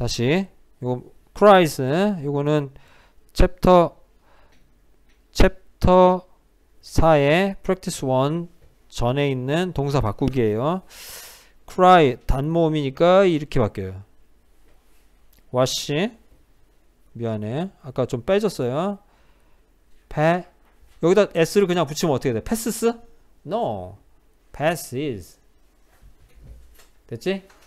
다시 이거 프라이스 이거는 챕터 챕터 4의 프랙티스 1 전에 있는 동사 바꾸기예요. cry 단모음이니까 이렇게 바뀌어요. wash 미안해. 아까 좀 빼졌어요. 배 여기다 s를 그냥 붙이면 어떻게 돼? passes? no. passes. 됐지?